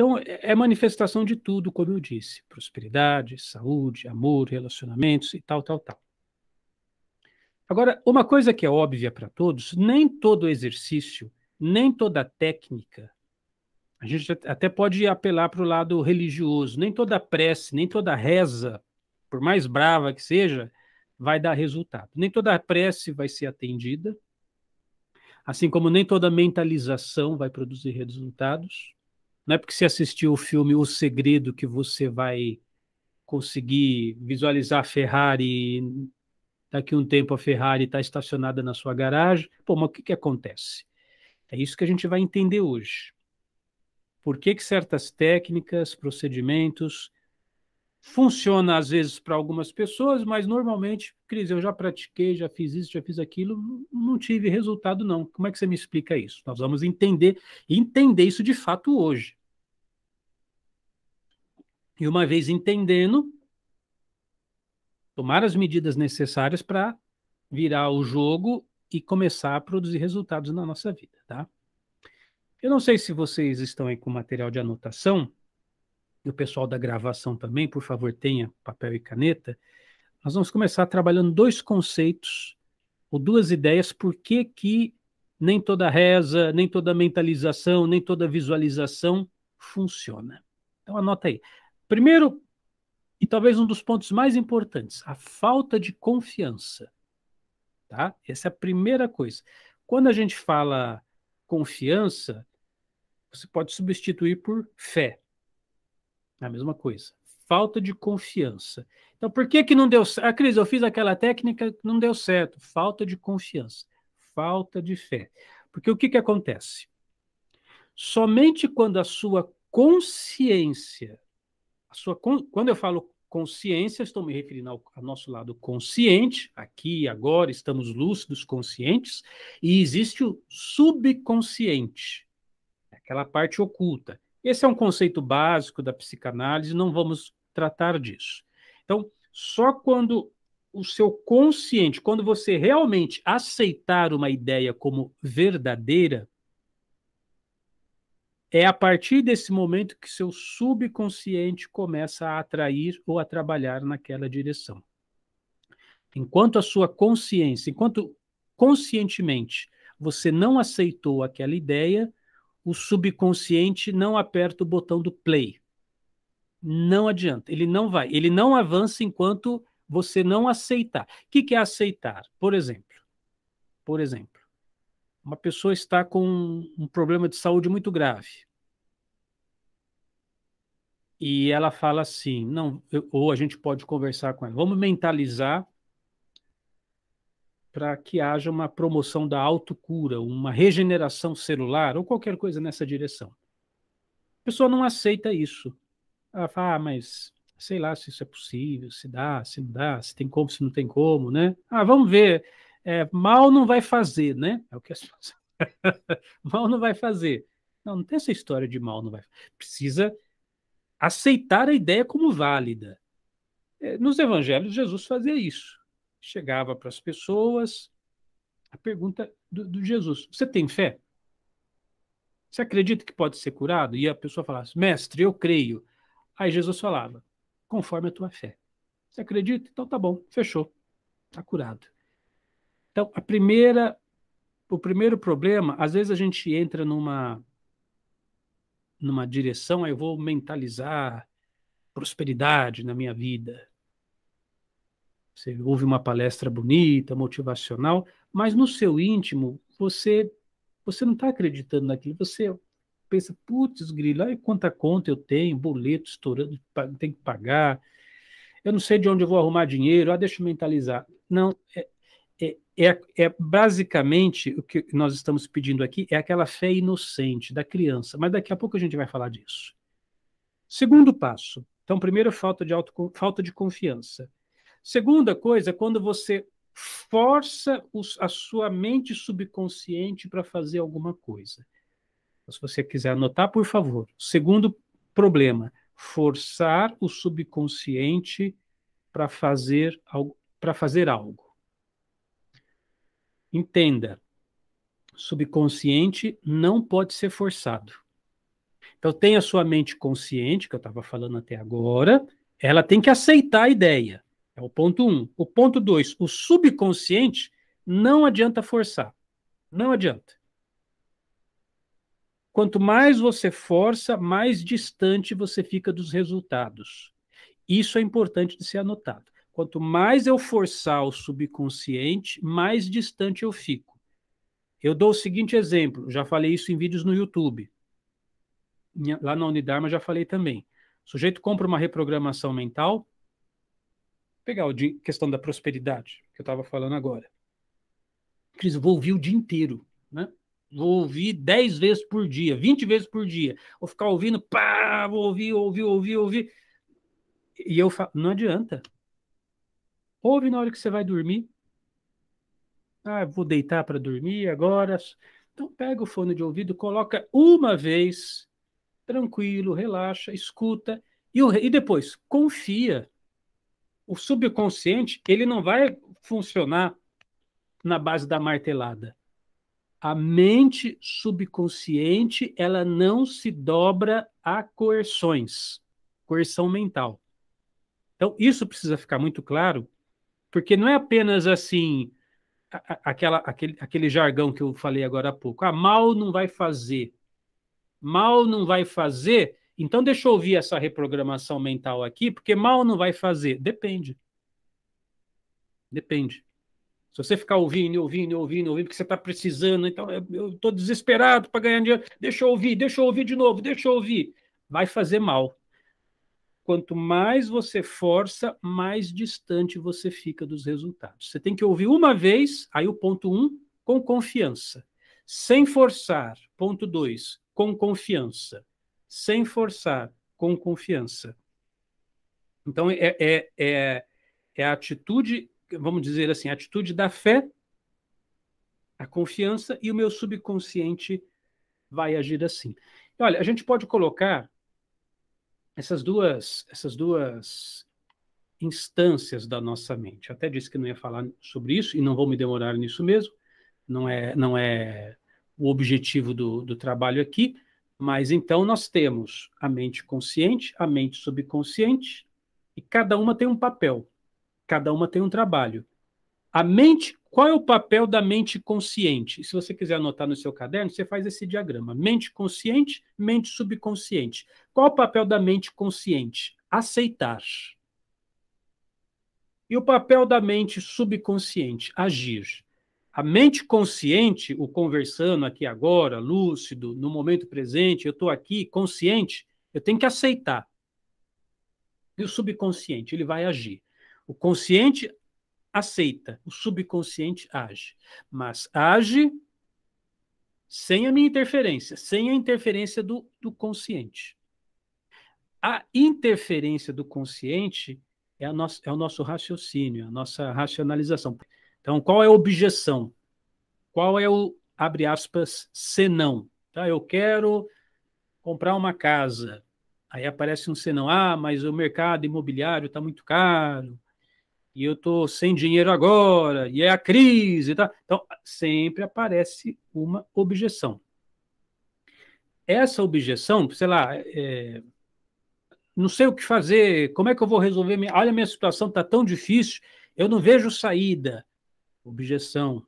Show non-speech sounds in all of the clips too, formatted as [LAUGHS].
Então, é, é manifestação de tudo, como eu disse: prosperidade, saúde, amor, relacionamentos e tal, tal, tal. Agora, uma coisa que é óbvia para todos: nem todo exercício, nem toda técnica, a gente até pode apelar para o lado religioso, nem toda prece, nem toda reza, por mais brava que seja, vai dar resultado. Nem toda prece vai ser atendida, assim como nem toda mentalização vai produzir resultados. Não é porque você assistiu o filme O Segredo que você vai conseguir visualizar a Ferrari daqui a um tempo a Ferrari está estacionada na sua garagem. Pô, mas o que, que acontece? É isso que a gente vai entender hoje. Por que, que certas técnicas, procedimentos funcionam às vezes para algumas pessoas, mas normalmente, Cris, eu já pratiquei, já fiz isso, já fiz aquilo, não tive resultado não. Como é que você me explica isso? Nós vamos entender entender isso de fato hoje. E uma vez entendendo, tomar as medidas necessárias para virar o jogo e começar a produzir resultados na nossa vida, tá? Eu não sei se vocês estão aí com material de anotação, e o pessoal da gravação também, por favor, tenha papel e caneta. Nós vamos começar trabalhando dois conceitos ou duas ideias por que que nem toda reza, nem toda mentalização, nem toda visualização funciona. Então anota aí. Primeiro, e talvez um dos pontos mais importantes, a falta de confiança. Tá? Essa é a primeira coisa. Quando a gente fala confiança, você pode substituir por fé. É a mesma coisa. Falta de confiança. Então, por que, que não deu certo? Ah, Cris, eu fiz aquela técnica, não deu certo. Falta de confiança. Falta de fé. Porque o que, que acontece? Somente quando a sua consciência a sua, quando eu falo consciência, estou me referindo ao, ao, nosso lado consciente, aqui agora estamos lúcidos, conscientes, e existe o subconsciente, aquela parte oculta. Esse é um conceito básico da psicanálise, não vamos tratar disso. Então, só quando o seu consciente, quando você realmente aceitar uma ideia como verdadeira, é a partir desse momento que seu subconsciente começa a atrair ou a trabalhar naquela direção. Enquanto a sua consciência, enquanto conscientemente você não aceitou aquela ideia, o subconsciente não aperta o botão do play. Não adianta, ele não vai, ele não avança enquanto você não aceitar. O que, é aceitar? Por exemplo, por exemplo, uma pessoa está com um problema de saúde muito grave. E ela fala assim, não, eu, ou a gente pode conversar com ela. Vamos mentalizar para que haja uma promoção da autocura, uma regeneração celular ou qualquer coisa nessa direção. A pessoa não aceita isso. Ela fala, ah, mas sei lá se isso é possível, se dá, se não dá, se tem como, se não tem como, né? Ah, vamos ver é, mal não vai fazer, né? É o que as pessoas... [LAUGHS] mal não vai fazer. Não, não tem essa história de mal não vai. Precisa aceitar a ideia como válida. É, nos evangelhos, Jesus fazia isso. Chegava para as pessoas, a pergunta do, do, Jesus: Você tem fé? Você acredita que pode ser curado? E a pessoa falasse: Mestre, eu creio. Aí Jesus falava: Conforme a tua fé. Você acredita? Então tá bom, fechou. Está curado. Então, a primeira, o primeiro problema, às vezes a gente entra numa numa direção, aí ah, eu vou mentalizar prosperidade na minha vida. Você ouve uma palestra bonita, motivacional, mas no seu íntimo você você não está acreditando naquilo. Você pensa, putz, grilo, aí quanta conta eu tenho, boleto estourando, tem que pagar. Eu não sei de onde eu vou arrumar dinheiro, ah, deixa eu mentalizar. Não, é, é, é, é basicamente o que nós estamos pedindo aqui é aquela fé inocente da criança, mas daqui a pouco a gente vai falar disso. Segundo passo. Então, primeiro, falta de, auto, falta de confiança. Segunda coisa quando você força os, a sua mente subconsciente para fazer alguma coisa. Então, se você quiser anotar, por favor. Segundo problema, forçar o subconsciente para fazer, para fazer algo. Entenda, subconsciente não pode ser forçado. Então, tem a sua mente consciente, que eu estava falando até agora, ela tem que aceitar a ideia. É o ponto um. O ponto dois, o subconsciente não adianta forçar. Não adianta. Quanto mais você força, mais distante você fica dos resultados. Isso é importante de ser anotado. Quanto mais eu forçar o subconsciente, mais distante eu fico. Eu dou o seguinte exemplo, já falei isso em vídeos no YouTube. Lá na Unidarma já falei também. O sujeito compra uma reprogramação mental. Vou pegar o de questão da prosperidade, que eu estava falando agora. Cris, vou ouvir o dia inteiro, né? Vou ouvir 10 vezes por dia, 20 vezes por dia. Vou ficar ouvindo, pá, vou ouvir, ouvir, ouvir, ouvir. E eu falo, não adianta. Ouve na hora que você vai dormir. Ah, vou deitar para dormir agora. Então pega o fone de ouvido, coloca uma vez, tranquilo, relaxa, escuta e, o, e depois confia. O subconsciente ele não vai funcionar na base da martelada. A mente subconsciente ela não se dobra a coerções, coerção mental. Então isso precisa ficar muito claro porque não é apenas assim, aquela, aquele, aquele jargão que eu falei agora há pouco. Ah, mal não vai fazer. Mal não vai fazer. Então, deixa eu ouvir essa reprogramação mental aqui, porque mal não vai fazer. Depende. Depende. Se você ficar ouvindo, ouvindo, ouvindo, ouvindo, porque você está precisando, então eu estou desesperado para ganhar dinheiro, deixa eu ouvir, deixa eu ouvir de novo, deixa eu ouvir. Vai fazer mal quanto mais você força, mais distante você fica dos resultados. Você tem que ouvir uma vez, aí o ponto um, com confiança. Sem forçar. Ponto dois, com confiança. Sem forçar, com confiança. Então, é, é, é, é a atitude, vamos dizer assim, a atitude da fé, a confiança e o meu subconsciente vai agir assim. Olha, a gente pode colocar essas duas, essas duas instâncias da nossa mente. Eu até disse que não ia falar sobre isso e não vou me demorar nisso mesmo. Não é, não é o objetivo do, do trabalho aqui. Mas então nós temos a mente consciente, a mente subconsciente, e cada uma tem um papel, cada uma tem um trabalho. A mente, qual é o papel da mente consciente? Se você quiser anotar no seu caderno, você faz esse diagrama: mente consciente, mente subconsciente. Qual é o papel da mente consciente? Aceitar. E o papel da mente subconsciente? Agir. A mente consciente, o conversando aqui agora, lúcido, no momento presente, eu estou aqui consciente, eu tenho que aceitar. E o subconsciente, ele vai agir. O consciente aceita, o subconsciente age, mas age sem a minha interferência, sem a interferência do, do consciente. A interferência do consciente é, a nossa, é o nosso raciocínio, a nossa racionalização. Então, qual é a objeção? Qual é o, abre aspas, senão? Tá? Eu quero comprar uma casa. Aí aparece um senão. Ah, mas o mercado imobiliário está muito caro e eu tô sem dinheiro agora, e é a crise, tá? Então, sempre aparece uma objeção. Essa objeção, sei lá, é, não sei o que fazer, como é que eu vou resolver? Minha, olha, minha situação tá tão difícil, eu não vejo saída. Objeção.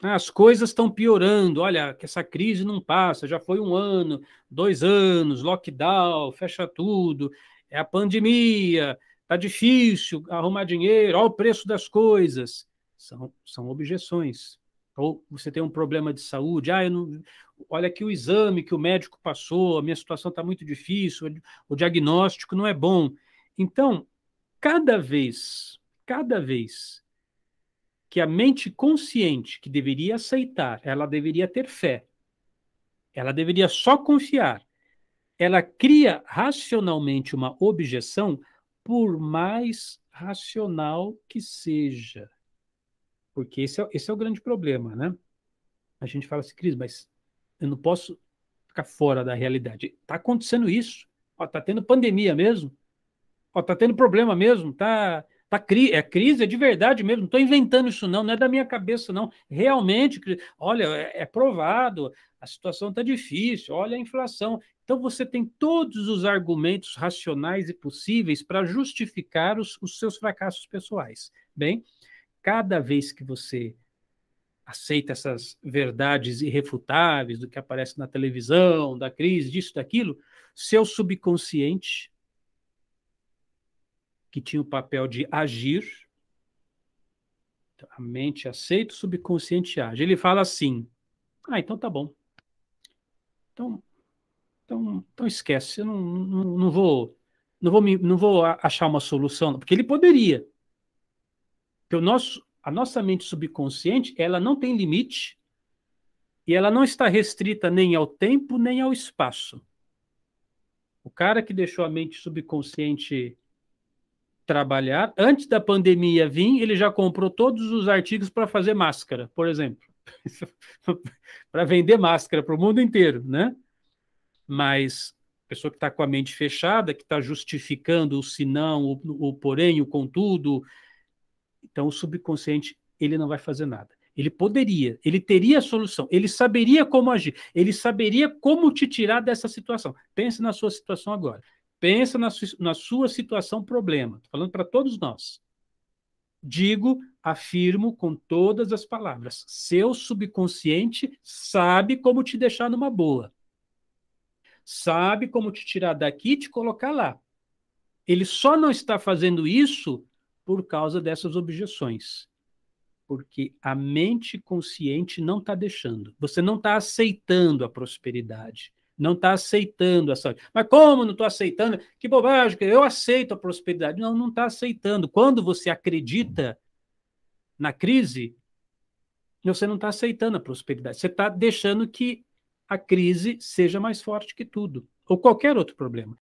Ah, as coisas estão piorando. Olha, que essa crise não passa. Já foi um ano, dois anos, lockdown, fecha tudo, é a pandemia, está difícil arrumar dinheiro, olha o preço das coisas. São, são objeções. Ou você tem um problema de saúde, ah, eu não, olha aqui o exame que o médico passou, a minha situação está muito difícil, o diagnóstico não é bom. Então, cada vez, cada vez que a mente consciente, que deveria aceitar, ela deveria ter fé, ela deveria só confiar, ela cria racionalmente uma objeção, por mais racional que seja. Porque esse é, esse é o grande problema, né? A gente fala assim, Cris, mas eu não posso ficar fora da realidade. Está acontecendo isso. Está tendo pandemia mesmo. Está tendo problema mesmo. Tá, Tá cri é crise, é de verdade mesmo, não estou inventando isso não, não é da minha cabeça não. Realmente, olha, é, é provado, a situação está difícil, olha a inflação. Então você tem todos os argumentos racionais e possíveis para justificar os, os seus fracassos pessoais. Bem, cada vez que você aceita essas verdades irrefutáveis do que aparece na televisão, da crise, disso, daquilo, seu subconsciente que tinha o papel de agir. A mente aceita, o subconsciente age. Ele fala assim: ah, então tá bom. Então, então, então esquece, eu não, não, não vou. Não vou, me, não vou achar uma solução, porque ele poderia. Porque o nosso, a nossa mente subconsciente, ela não tem limite e ela não está restrita nem ao tempo nem ao espaço. O cara que deixou a mente subconsciente trabalhar. Antes da pandemia vir, ele já comprou todos os artigos para fazer máscara, por exemplo, [LAUGHS] para vender máscara para o mundo inteiro, né? Mas pessoa que está com a mente fechada, que está justificando o senão o, o porém, o contudo, então o subconsciente ele não vai fazer nada. Ele poderia, ele teria a solução, ele saberia como agir, ele saberia como te tirar dessa situação. Pense na sua situação agora. Pensa na, su na sua situação problema. Estou falando para todos nós. Digo, afirmo com todas as palavras. Seu subconsciente sabe como te deixar numa boa. Sabe como te tirar daqui e te colocar lá. Ele só não está fazendo isso por causa dessas objeções. Porque a mente consciente não está deixando. Você não está aceitando a prosperidade não está aceitando essa. Mas como não estou aceitando? Que bobagem, eu aceito a prosperidade. Não, não está aceitando. Quando você acredita na crise, você não está aceitando a prosperidade. Você está deixando que a crise seja mais forte que tudo, ou qualquer outro problema.